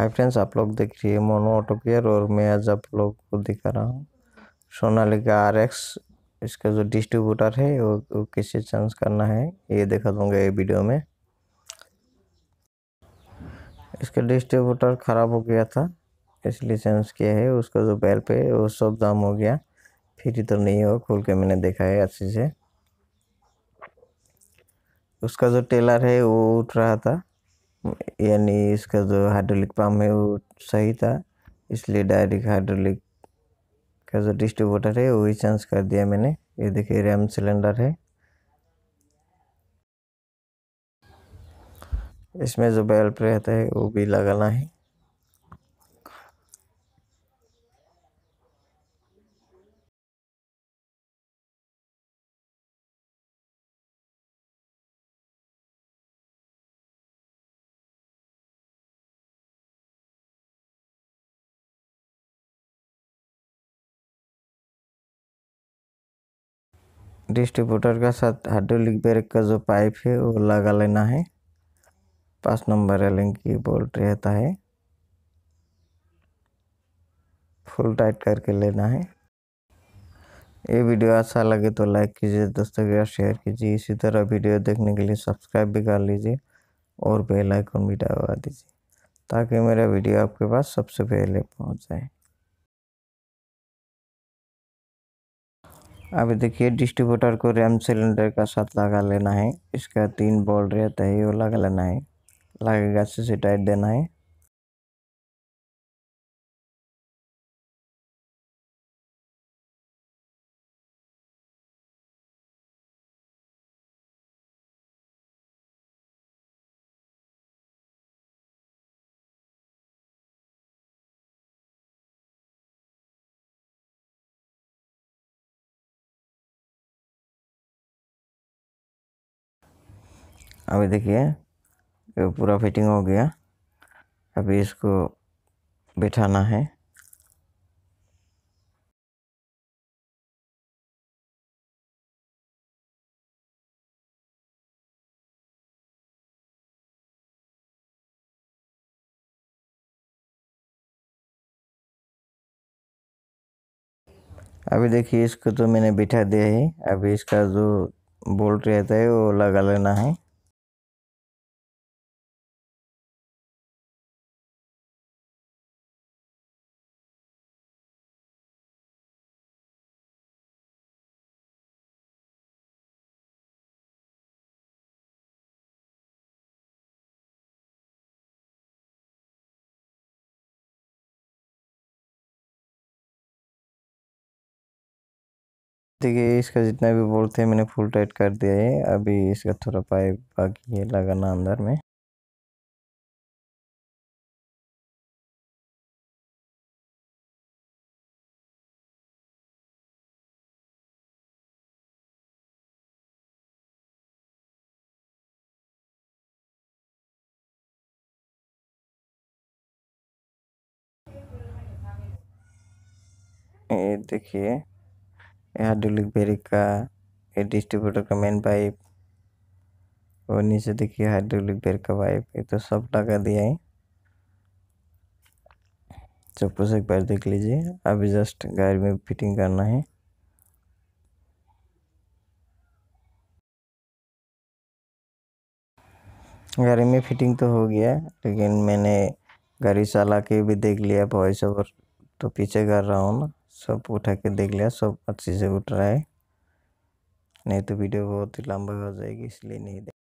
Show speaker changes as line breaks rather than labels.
hi friends आप लोग देख रही है मोनो ऑटो और मैं आज आप लोग को दिखा रहा हूँ सोनाली का आर एक्स इसका जो डिस्ट्रीब्यूटर है वो, वो किसे चेंज करना है ये दिखा दूँगा ये वीडियो में इसका डिस्ट्रीब्यूटर ख़राब हो गया था इसलिए चेंज किया है उसका जो बैल पे वो सब दाम हो गया फिर इधर नहीं हो खोल के मैंने देखा है अच्छे से उसका जो टेलर है वो उठ रहा था यानी इसका जो हाइड्रोलिक पम्प है वो सही था इसलिए डायरेक्ट हाइड्रोलिक का जो डिस्ट्रीब्यूटर है वही चेंज कर दिया मैंने ये देखिए रैम सिलेंडर है इसमें जो बेल्ट रहता है वो भी लगाना है डिस्ट्रीब्यूटर का साथ हाइड्रोलिक ब्रेक का जो पाइप है वो लगा लेना है पाँच नंबर रेलिंग की बोल्ट रहता है फुल टाइट करके लेना है ये वीडियो अच्छा लगे तो लाइक कीजिए दोस्तों के साथ शेयर कीजिए इसी तरह वीडियो देखने के लिए सब्सक्राइब भी कर लीजिए और बेल आइकन भी दबा दीजिए ताकि मेरा वीडियो आपके पास सबसे पहले पहुंच जाए अभी देखिए डिस्ट्रीब्यूटर को रैम सिलेंडर का साथ लगा लेना है इसका तीन बॉल रहता है वो लगा लेना है लगेगा से टाइट देना है अभी देखिए पूरा फिटिंग हो गया अभी इसको बैठाना है अभी देखिए इसको तो मैंने बिठा दिया है अभी इसका जो बोल्ट रहता है वो लगा लेना है देखिए इसका जितना भी बोलते हैं मैंने फुल टाइट कर दिया है अभी इसका थोड़ा पाइप बाकी है लगाना अंदर में ये देखिए हाइड्रोलिक ब्रेक का ये डिस्ट्रीब्यूटर का मेन पाइप और नीचे देखिए हाइड्रोलिक ब्रेक का पाइप ये तो सब लगा दिया है चप्पू से एक बार देख लीजिए अभी जस्ट गाड़ी में फिटिंग करना है गाड़ी में फिटिंग तो हो गया लेकिन मैंने गाड़ी चला के भी देख लिया वॉइस ओवर तो पीछे कर रहा हूँ ना सब उठा के देख लिया सब अच्छे से उठ रहा है नहीं तो वीडियो बहुत ही लंबा हो जाएगी इसलिए नहीं